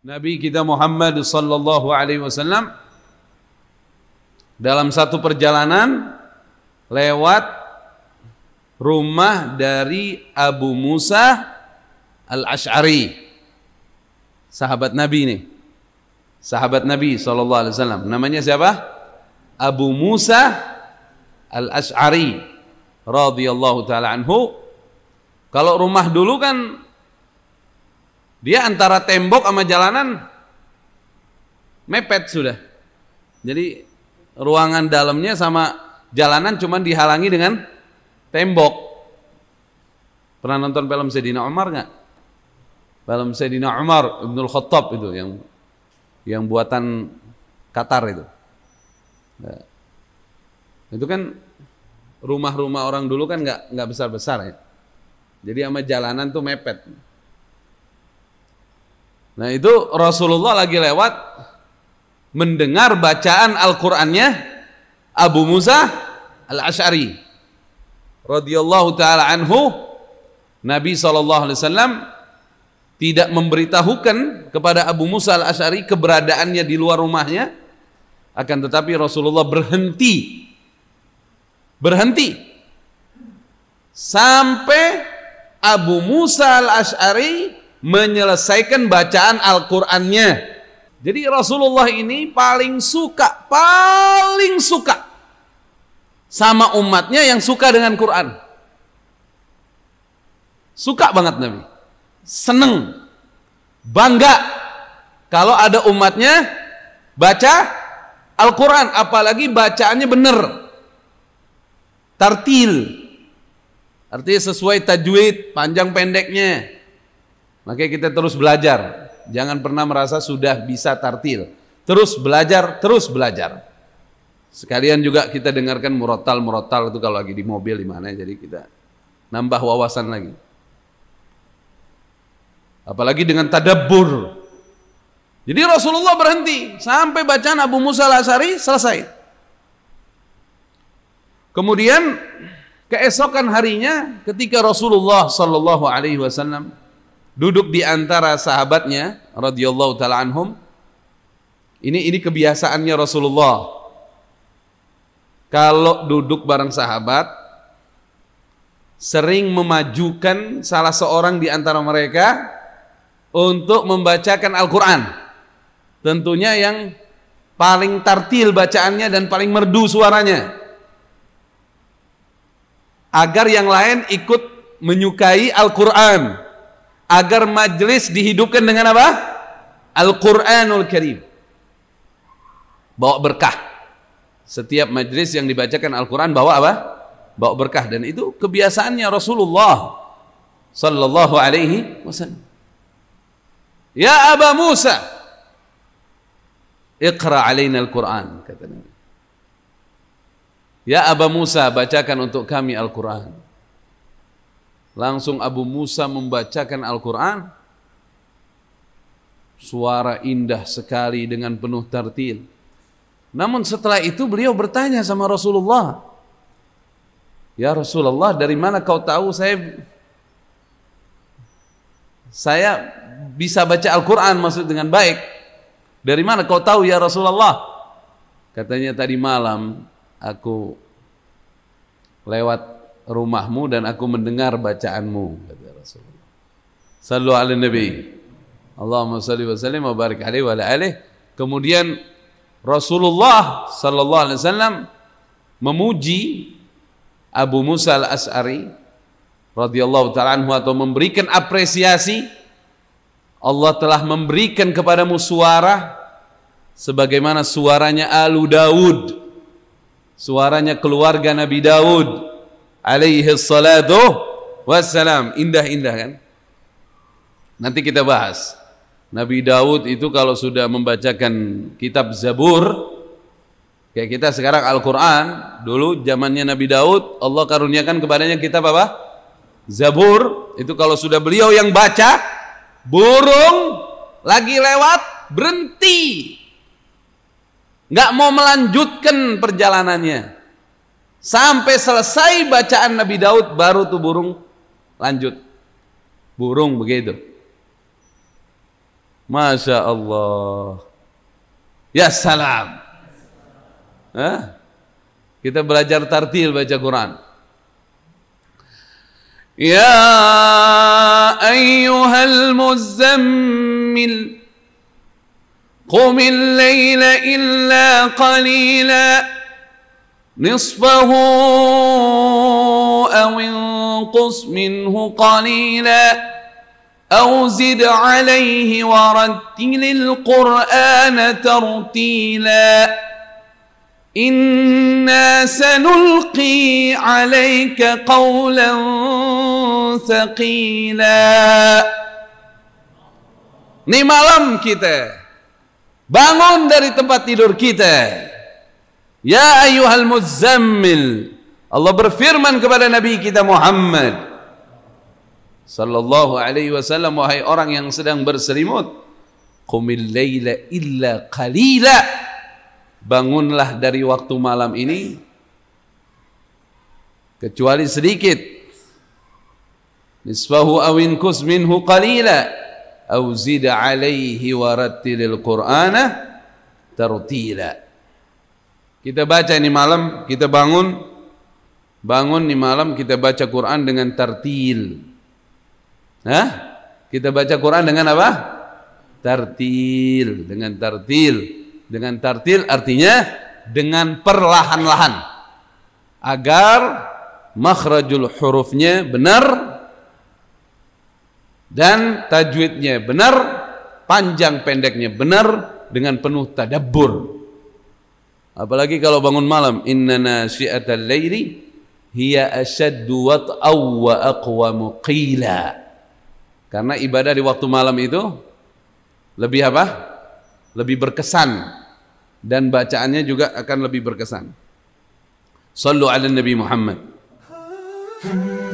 Nabi kita Muhammad sallallahu alaihi wasallam dalam satu perjalanan lewat rumah dari Abu Musa al ashari Sahabat Nabi ini. Sahabat Nabi sallallahu alaihi wasallam. Namanya siapa? Abu Musa al ashari radhiyallahu taala anhu. Kalau rumah dulu kan dia antara tembok sama jalanan mepet sudah. Jadi ruangan dalamnya sama jalanan cuman dihalangi dengan tembok. Pernah nonton film Sayyidina Umar nggak? Film Sayyidina Umar Ibnul Khattab itu yang yang buatan Qatar itu. Nah, itu kan rumah-rumah orang dulu kan nggak nggak besar-besar ya. Jadi sama jalanan tuh mepet. Nah itu Rasulullah lagi lewat mendengar bacaan Al-Qur'annya Abu Musa Al-Asy'ari radhiyallahu taala anhu Nabi sallallahu alaihi wasallam tidak memberitahukan kepada Abu Musa Al-Asy'ari keberadaannya di luar rumahnya akan tetapi Rasulullah berhenti berhenti sampai Abu Musa Al-Asy'ari menyelesaikan bacaan Al-Qur'annya. Jadi Rasulullah ini paling suka, paling suka sama umatnya yang suka dengan Quran. Suka banget Nabi. Seneng. Bangga kalau ada umatnya baca Al-Quran. Apalagi bacaannya benar. Tartil. Artinya sesuai tajwid, panjang pendeknya. Oke kita terus belajar. Jangan pernah merasa sudah bisa tartil. Terus belajar, terus belajar. Sekalian juga kita dengarkan murotal-murotal itu kalau lagi di mobil di mana jadi kita nambah wawasan lagi. Apalagi dengan tadabur. Jadi Rasulullah berhenti sampai bacaan Abu Musa Al-Asari selesai. Kemudian keesokan harinya ketika Rasulullah Shallallahu alaihi wasallam duduk di antara sahabatnya radhiyallahu taala anhum. Ini ini kebiasaannya Rasulullah. Kalau duduk bareng sahabat sering memajukan salah seorang di antara mereka untuk membacakan Al-Qur'an. Tentunya yang paling tartil bacaannya dan paling merdu suaranya. Agar yang lain ikut menyukai Al-Qur'an agar majelis dihidupkan dengan apa? Al-Quranul Karim. Bawa berkah. Setiap majelis yang dibacakan Al-Quran bawa apa? Bawa berkah. Dan itu kebiasaannya Rasulullah Sallallahu Alaihi Wasallam. Ya Aba Musa, Iqra alaina Al-Quran, kata Nabi. Ya Aba Musa, bacakan untuk kami Al-Quran. Langsung Abu Musa membacakan Al-Quran. Suara indah sekali dengan penuh tartil. Namun setelah itu beliau bertanya sama Rasulullah. Ya Rasulullah dari mana kau tahu saya saya bisa baca Al-Quran maksud dengan baik. Dari mana kau tahu ya Rasulullah? Katanya tadi malam aku lewat rumahmu dan aku mendengar bacaanmu kata Rasulullah. Sallu ala Nabi. Allahumma salli wa sallim wa barik alaihi wa alaihi. Kemudian Rasulullah sallallahu alaihi wasallam memuji Abu Musa al-As'ari radhiyallahu taala anhu atau memberikan apresiasi Allah telah memberikan kepadamu suara sebagaimana suaranya Alu Daud suaranya keluarga Nabi Daud alaihi salatu wassalam. Indah-indah kan? Nanti kita bahas. Nabi Daud itu kalau sudah membacakan kitab Zabur, kayak kita sekarang Al-Quran, dulu zamannya Nabi Daud, Allah karuniakan kepadanya kitab apa? Zabur, itu kalau sudah beliau yang baca, burung lagi lewat, berhenti. Nggak mau melanjutkan perjalanannya. Sampai selesai bacaan Nabi Daud baru tuh burung lanjut. Burung begitu. Masya Allah. Ya salam. Hah? Kita belajar tartil baca Quran. Ya ayyuhal muzammil qumil layla illa qalila نصفه او انقص منه قليلا او زد عليه ورتل القران ترتيلا انا سنلقي عليك قولا ثقيلا Ini malam kita. Bangun dari tempat tidur kita. Ya ayyuhal muzammil. Allah berfirman kepada Nabi kita Muhammad sallallahu alaihi wasallam wahai orang yang sedang berselimut, qumil layla illa qalila. Bangunlah dari waktu malam ini kecuali sedikit. Nisfahu awin kus minhu qalila aw alaihi warattilil qur'ana tartila. Kita baca ini malam, kita bangun, bangun ini malam kita baca Quran dengan tartil. Hah? Kita baca Quran dengan apa? Tartil, dengan tartil. Dengan tartil artinya dengan perlahan-lahan. Agar makhrajul hurufnya benar dan tajwidnya benar, panjang pendeknya benar dengan penuh tadabbur Apalagi kalau bangun malam, inna al-layli, hiya ashaddu wat'aw wa aqwamu muqila. Karena ibadah di waktu malam itu lebih apa? Lebih berkesan dan bacaannya juga akan lebih berkesan. Sallu ala Nabi Muhammad.